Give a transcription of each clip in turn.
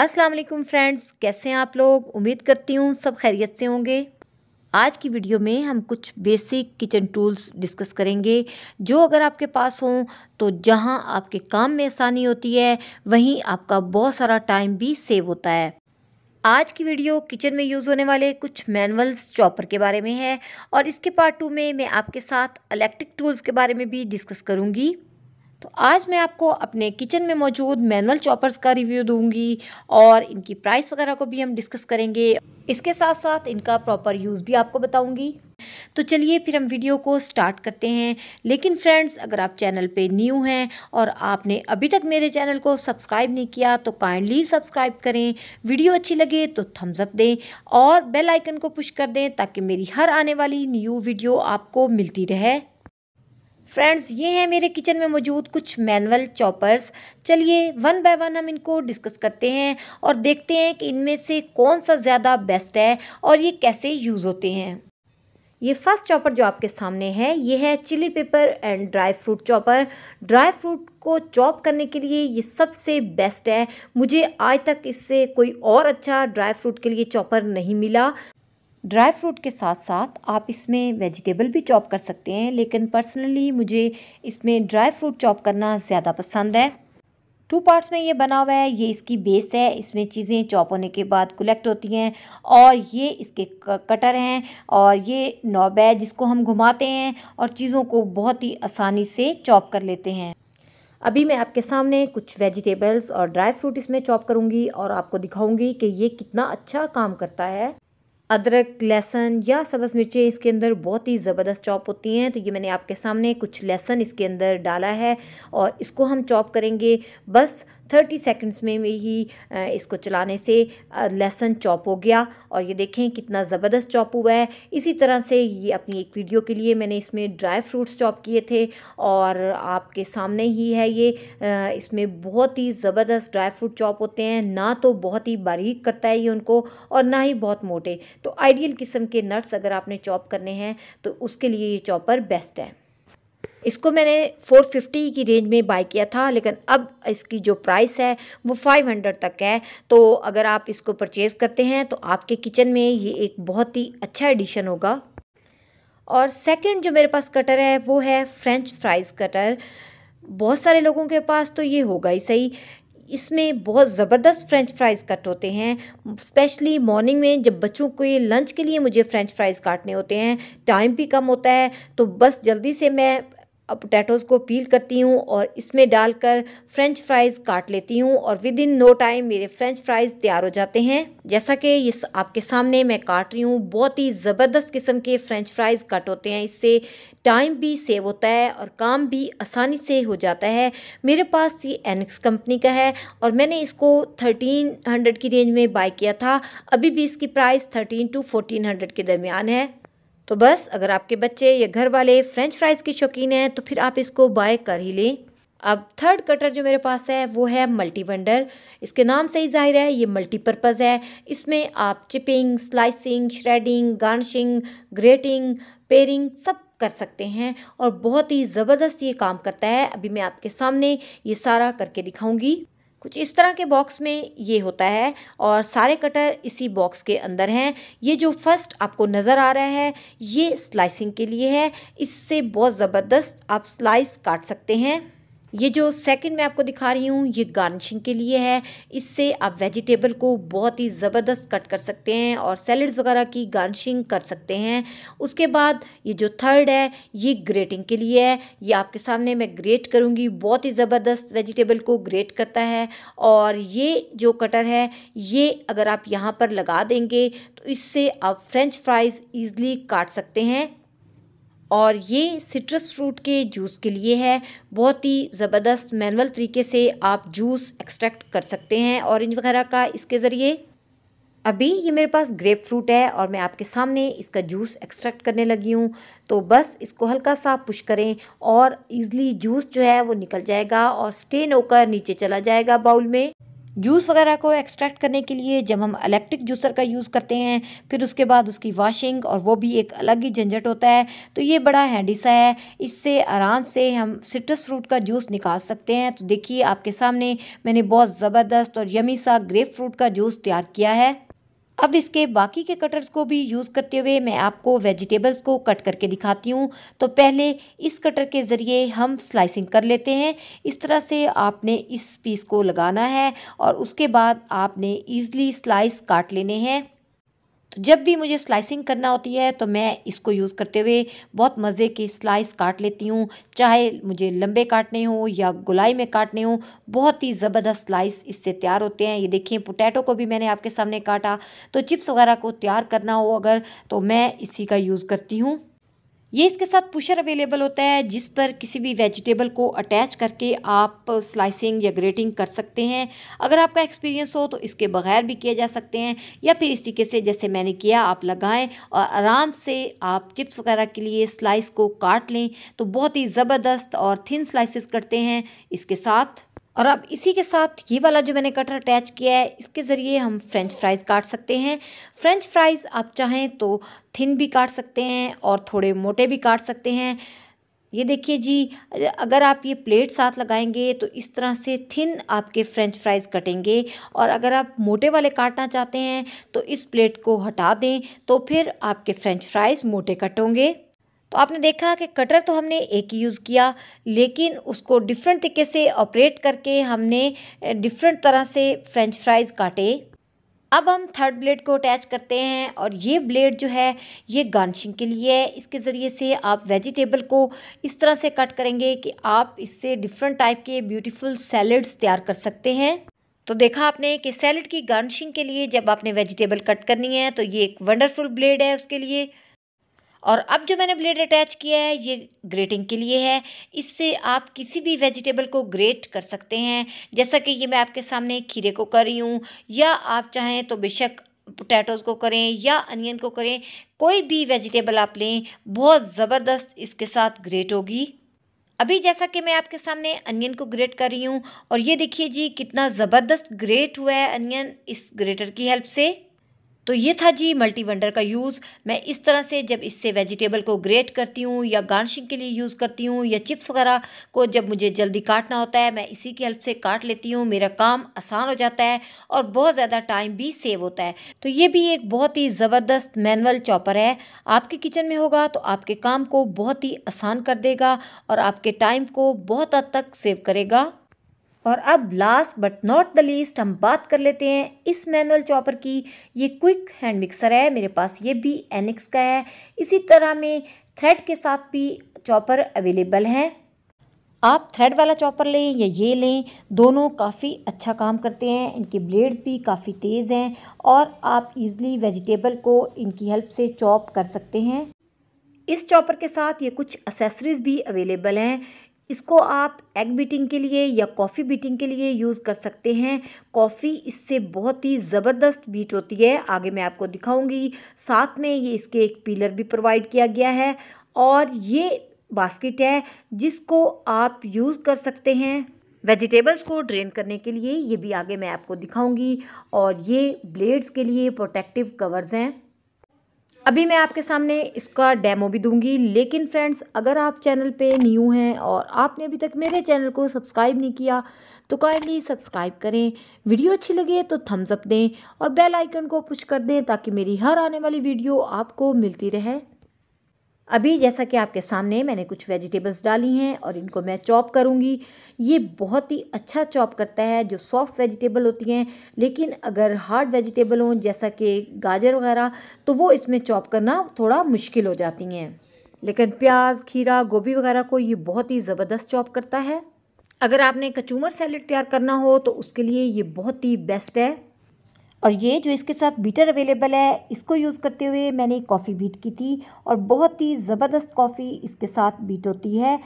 अस्सलाम वालेकुम फ्रेंड्स कैसे हैं आप लोग उम्मीद करती हूँ सब खैरियत से होंगे आज की वीडियो में हम कुछ बेसिक किचन टूल्स डिस्कस करेंगे जो अगर आपके पास हों तो जहाँ आपके काम में आसानी होती है वहीं आपका बहुत सारा टाइम भी सेव होता है आज की वीडियो किचन में यूज़ होने वाले कुछ मैनुअल्स चॉपर के बारे में है और इसके पार्ट टू में मैं आपके साथ इलेक्ट्रिक टूल्स के बारे में भी डिस्कस करूँगी तो आज मैं आपको अपने किचन में मौजूद मैनुअल चॉपर्स का रिव्यू दूंगी और इनकी प्राइस वगैरह को भी हम डिस्कस करेंगे इसके साथ साथ इनका प्रॉपर यूज़ भी आपको बताऊंगी तो चलिए फिर हम वीडियो को स्टार्ट करते हैं लेकिन फ्रेंड्स अगर आप चैनल पे न्यू हैं और आपने अभी तक मेरे चैनल को सब्सक्राइब नहीं किया तो काइंडली सब्सक्राइब करें वीडियो अच्छी लगे तो थम्स अप दें और बेल आइकन को पुश कर दें ताकि मेरी हर आने वाली न्यू वीडियो आपको मिलती रहे फ्रेंड्स ये हैं मेरे किचन में मौजूद कुछ मैनुअल चॉपर्स चलिए वन बाय वन हम इनको डिस्कस करते हैं और देखते हैं कि इनमें से कौन सा ज़्यादा बेस्ट है और ये कैसे यूज़ होते हैं ये फर्स्ट चॉपर जो आपके सामने है ये है chilli pepper and dry fruit chopper dry fruit को चॉप करने के लिए ये सबसे बेस्ट है मुझे आज तक इससे कोई और अच्छा ड्राई फ्रूट के लिए चॉपर नहीं मिला ड्राई फ्रूट के साथ साथ आप इसमें वेजिटेबल भी चॉप कर सकते हैं लेकिन पर्सनली मुझे इसमें ड्राई फ्रूट चॉप करना ज़्यादा पसंद है टू पार्ट्स में ये बना हुआ है ये इसकी बेस है इसमें चीज़ें चॉप होने के बाद कलेक्ट होती हैं और ये इसके कटर हैं और ये नॉब है जिसको हम घुमाते हैं और चीज़ों को बहुत ही आसानी से चॉप कर लेते हैं अभी मैं आपके सामने कुछ वेजिटेबल्स और ड्राई फ्रूट इसमें चॉप करूँगी और आपको दिखाऊँगी कि ये कितना अच्छा काम करता है अदरक लहसन या सब्ज़ मिर्चें इसके अंदर बहुत ही ज़बरदस्त चॉप होती हैं तो ये मैंने आपके सामने कुछ लहसन इसके अंदर डाला है और इसको हम चॉप करेंगे बस थर्टी सेकंड्स में ही इसको चलाने से लहसन चॉप हो गया और ये देखें कितना ज़बरदस्त चॉप हुआ है इसी तरह से ये अपनी एक वीडियो के लिए मैंने इसमें ड्राई फ्रूट्स चॉप किए थे और आपके सामने ही है ये इसमें बहुत ही ज़बरदस्त ड्राई फ्रूट चॉप होते हैं ना तो बहुत ही बारीक करता है ये उनको और ना ही बहुत मोटे तो आइडियल किस्म के नट्स अगर आपने चॉप करने हैं तो उसके लिए ये चॉपर बेस्ट है इसको मैंने 450 की रेंज में बाई किया था लेकिन अब इसकी जो प्राइस है वो 500 तक है तो अगर आप इसको परचेज़ करते हैं तो आपके किचन में ये एक बहुत ही अच्छा एडिशन होगा और सेकंड जो मेरे पास कटर है वो है फ्रेंच फ्राइज़ कटर बहुत सारे लोगों के पास तो ये होगा ही सही इसमें बहुत ज़बरदस्त फ़्रेंच फ्राइज़ कट होते हैं स्पेशली मॉर्निंग में जब बच्चों को ये लंच के लिए मुझे फ़्रेंच फ्राइज़ काटने होते हैं टाइम भी कम होता है तो बस जल्दी से मैं पोटैटोज़ को पील करती हूँ और इसमें डालकर फ्रेंच फ्राइज़ काट लेती हूँ और विद इन नो टाइम मेरे फ्रेंच फ्राइज़ तैयार हो जाते हैं जैसा कि ये आपके सामने मैं काट रही हूँ बहुत ही ज़बरदस्त किस्म के फ्रेंच फ्राइज़ कट होते हैं इससे टाइम भी सेव होता है और काम भी आसानी से हो जाता है मेरे पास ये एनक्स कंपनी का है और मैंने इसको थर्टीन हंड्रेड की रेंज में बाई किया था अभी भी इसकी price thirteen to fourteen hundred के दरमियान है तो बस अगर आपके बच्चे या घर वाले फ्रेंच फ्राइज़ के शौकीन हैं तो फिर आप इसको बाय कर ही लें अब थर्ड कटर जो मेरे पास है वो है मल्टी वंडर इसके नाम से ही जाहिर है ये मल्टीपर्पज़ है इसमें आप chipping slicing shredding garnishing grating paring सब कर सकते हैं और बहुत ही ज़बरदस्त ये काम करता है अभी मैं आपके सामने ये सारा करके दिखाऊंगी कुछ इस तरह के बॉक्स में ये होता है और सारे कटर इसी बॉक्स के अंदर हैं ये जो फर्स्ट आपको नज़र आ रहा है ये स्लाइसिंग के लिए है इससे बहुत ज़बरदस्त आप स्लाइस काट सकते हैं ये जो सेकंड मैं आपको दिखा रही हूँ ये गार्निशिंग के लिए है इससे आप वेजिटेबल को बहुत ही ज़बरदस्त कट कर सकते हैं और सैलड्स वगैरह की गार्निशिंग कर सकते हैं उसके बाद ये जो थर्ड है ये ग्रेटिंग के लिए है ये आपके सामने मैं ग्रेट करूँगी बहुत ही ज़बरदस्त वेजिटेबल को ग्रेट करता है और ये जो कटर है ये अगर आप यहाँ पर लगा देंगे तो इससे आप फ्रेंच फ्राइज़ ईज़िली काट सकते हैं और ये सिट्रस फ्रूट के जूस के लिए है बहुत ही ज़बरदस्त मैनुअल तरीके से आप जूस एक्सट्रैक्ट कर सकते हैं ऑरेंज वगैरह का इसके ज़रिए अभी ये मेरे पास ग्रेप फ्रूट है और मैं आपके सामने इसका जूस एक्सट्रैक्ट करने लगी हूँ तो बस इसको हल्का सा पुश करें और ईज़िली जूस जो है वो निकल जाएगा और स्टेन होकर नीचे चला जाएगा बाउल में जूस वगैरह को एक्सट्रैक्ट करने के लिए जब हम इलेक्ट्रिक जूसर का यूज़ करते हैं फिर उसके बाद उसकी वॉशिंग और वो भी एक अलग ही झंझट होता है तो ये बड़ा हैंडी सा है इससे आराम से हम सिट्रस फ्रूट का जूस निकाल सकते हैं तो देखिए आपके सामने मैंने बहुत ज़बरदस्त और यमी सा ग्रेप फ्रूट का जूस तैयार किया है अब इसके बाकी के कटर्स को भी यूज़ करते हुए मैं आपको वेजिटेबल्स को कट करके दिखाती हूँ तो पहले इस कटर के ज़रिए हम स्लाइसिंग कर लेते हैं इस तरह से आपने इस पीस को लगाना है और उसके बाद आपने ईज़ली स्लाइस काट लेने हैं तो जब भी मुझे स्लाइसिंग करना होती है तो मैं इसको यूज़ करते हुए बहुत मज़े की स्लाइस काट लेती हूँ चाहे मुझे लंबे काटने हों या गुलाई में काटने हों बहुत ही ज़बरदस्त स्लाइस इससे तैयार होते हैं ये देखिए पोटैटो को भी मैंने आपके सामने काटा तो चिप्स वगैरह को तैयार करना हो अगर तो मैं इसी का यूज़ करती हूँ ये इसके साथ पुशर अवेलेबल होता है जिस पर किसी भी वेजिटेबल को अटैच करके आप स्लाइसिंग या ग्रेटिंग कर सकते हैं अगर आपका एक्सपीरियंस हो तो इसके बगैर भी किया जा सकते हैं या फिर इस तरीके से जैसे मैंने किया आप लगाएं और आराम से आप चिप्स वगैरह के लिए स्लाइस को काट लें तो बहुत ही ज़बरदस्त और थिन स्लाइसिस करते हैं इसके साथ और अब इसी के साथ ये वाला जो मैंने कटर अटैच किया है इसके ज़रिए हम फ्रेंच फ्राइज़ काट सकते हैं फ्रेंच फ्राइज़ आप चाहें तो थिन भी काट सकते हैं और थोड़े मोटे भी काट सकते हैं ये देखिए जी अगर आप ये प्लेट साथ लगाएंगे तो इस तरह से थिन आपके फ्रेंच फ्राइज़ कटेंगे और अगर आप मोटे वाले काटना चाहते हैं तो इस प्लेट को हटा दें तो फिर आपके फ्रेंच फ्राइज़ मोटे कटोंगे तो आपने देखा कि कटर तो हमने एक ही यूज़ किया लेकिन उसको डिफरेंट तरीके से ऑपरेट करके हमने डिफरेंट तरह से फ्रेंच फ्राइज़ काटे अब हम थर्ड ब्लेड को अटैच करते हैं और ये ब्लेड जो है ये गार्निशिंग के लिए है इसके ज़रिए से आप वेजिटेबल को इस तरह से कट करेंगे कि आप इससे डिफरेंट टाइप के ब्यूटीफुल सैलड्स तैयार कर सकते हैं तो देखा आपने कि सैलड की गार्निशिंग के लिए जब आपने वेजिटेबल कट करनी है तो ये एक वंडरफुल ब्लेड है उसके लिए और अब जो मैंने ब्लेड अटैच किया है ये ग्रेटिंग के लिए है इससे आप किसी भी वेजिटेबल को ग्रेट कर सकते हैं जैसा कि ये मैं आपके सामने खीरे को कर रही हूँ या आप चाहें तो बेशक पोटैटोज़ को करें या अनियन को करें कोई भी वेजिटेबल आप लें बहुत ज़बरदस्त इसके साथ ग्रेट होगी अभी जैसा कि मैं आपके सामने अनियन को ग्रेट कर रही हूँ और ये देखिए जी कितना ज़बरदस्त ग्रेट हुआ है अनियन इस ग्रेटर की हेल्प से तो ये था जी मल्टी वंडर का यूज़ मैं इस तरह से जब इससे वेजिटेबल को ग्रेट करती हूँ या गार्निशिंग के लिए यूज़ करती हूँ या चिप्स वगैरह को जब मुझे जल्दी काटना होता है मैं इसी की हेल्प से काट लेती हूँ मेरा काम आसान हो जाता है और बहुत ज़्यादा टाइम भी सेव होता है तो ये भी एक बहुत ही ज़बरदस्त मैनुअल चॉपर है आपके किचन में होगा तो आपके काम को बहुत ही आसान कर देगा और आपके टाइम को बहुत हद तक सेव करेगा और अब last but not the least हम बात कर लेते हैं इस मैनुअल चॉपर की ये क्विक हैंड मिक्सर है मेरे पास ये भी एनिक्स का है इसी तरह में थ्रेड के साथ भी चॉपर अवेलेबल हैं आप थ्रेड वाला चॉपर लें या ये लें दोनों काफ़ी अच्छा काम करते हैं इनके ब्लेड्स भी काफ़ी तेज़ हैं और आप इजली वेजिटेबल को इनकी हेल्प से चॉप कर सकते हैं इस चॉपर के साथ ये कुछ एसेसरीज़ भी अवेलेबल हैं इसको आप एग बीटिंग के लिए या कॉफ़ी बीटिंग के लिए यूज़ कर सकते हैं कॉफ़ी इससे बहुत ही ज़बरदस्त बीट होती है आगे मैं आपको दिखाऊंगी साथ में ये इसके एक पीलर भी प्रोवाइड किया गया है और ये बास्केट है जिसको आप यूज़ कर सकते हैं वेजिटेबल्स को ड्रेन करने के लिए ये भी आगे मैं आपको दिखाऊंगी और ये ब्लेड्स के लिए प्रोटेक्टिव कवर्स हैं अभी मैं आपके सामने इसका डेमो भी दूंगी लेकिन फ्रेंड्स अगर आप चैनल पे न्यू हैं और आपने अभी तक मेरे चैनल को सब्सक्राइब नहीं किया तो काइंडली सब्सक्राइब करें वीडियो अच्छी लगे तो थम्स अप दें और बेल आइकन को पुश कर दें ताकि मेरी हर आने वाली वीडियो आपको मिलती रहे अभी जैसा कि आपके सामने मैंने कुछ वेजिटेबल्स डाली हैं और इनको मैं चॉप करूँगी ये बहुत ही अच्छा चॉप करता है जो सॉफ्ट वेजिटेबल होती हैं लेकिन अगर हार्ड वेजिटेबल हों जैसा कि गाजर वगैरह तो वो इसमें चॉप करना थोड़ा मुश्किल हो जाती हैं लेकिन प्याज खीरा गोभी वगैरह को ये बहुत ही ज़बरदस्त चॉप करता है अगर आपने कचूमर सैलड तैयार करना हो तो उसके लिए ये बहुत ही बेस्ट है और ये जो इसके साथ बीटर अवेलेबल है इसको यूज़ करते हुए मैंने कॉफ़ी बीट की थी और बहुत ही ज़बरदस्त कॉफ़ी इसके साथ बीट होती है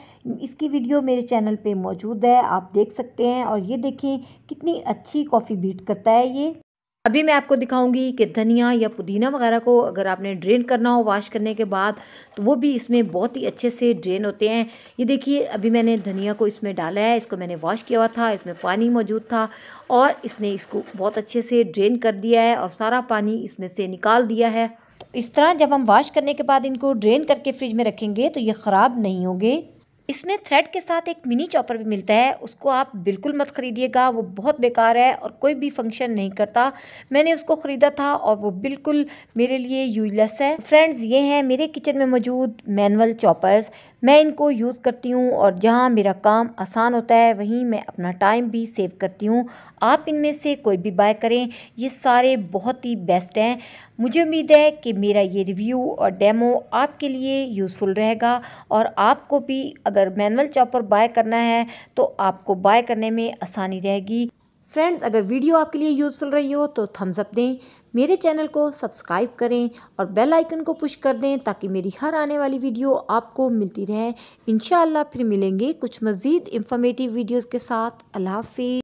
इसकी वीडियो मेरे चैनल पे मौजूद है आप देख सकते हैं और ये देखें कितनी अच्छी कॉफ़ी बीट करता है ये अभी मैं आपको दिखाऊंगी कि धनिया या पुदीना वगैरह को अगर आपने ड्रेन करना हो वॉश करने के बाद तो वो भी इसमें बहुत ही अच्छे से ड्रेन होते हैं ये देखिए अभी मैंने धनिया को इसमें डाला है इसको मैंने वॉश किया हुआ था इसमें पानी मौजूद था और इसने इसको बहुत अच्छे से ड्रेन कर दिया है और सारा पानी इसमें से निकाल दिया है तो इस तरह जब हम वॉश करने के बाद इनको ड्रेन करके फ्रिज में रखेंगे तो ये ख़राब नहीं होंगे इसमें थ्रेड के साथ एक मिनी चॉपर भी मिलता है उसको आप बिल्कुल मत ख़रीदिएगा वो बहुत बेकार है और कोई भी फंक्शन नहीं करता मैंने उसको ख़रीदा था और वो बिल्कुल मेरे लिए यूजलेस है फ्रेंड्स ये हैं मेरे किचन में मौजूद मैनुअल चॉपर्स मैं इनको यूज़ करती हूँ और जहाँ मेरा काम आसान होता है वहीं मैं अपना टाइम भी सेव करती हूँ आप इनमें से कोई भी बाय करें ये सारे बहुत ही बेस्ट हैं मुझे उम्मीद है कि मेरा ये रिव्यू और डेमो आपके लिए यूज़फुल रहेगा और आपको भी अगर मैनुअल चॉपर बाय करना है तो आपको बाय करने में आसानी रहेगी फ्रेंड्स अगर वीडियो आपके लिए यूज़फुल रही हो तो थम्स अप दें मेरे चैनल को सब्सक्राइब करें और बेल आइकन को पुश कर दें ताकि मेरी हर आने वाली वीडियो आपको मिलती रहे इन फिर मिलेंगे कुछ मज़ीद इंफॉर्मेटिव वीडियोज़ के साथ अल्लाह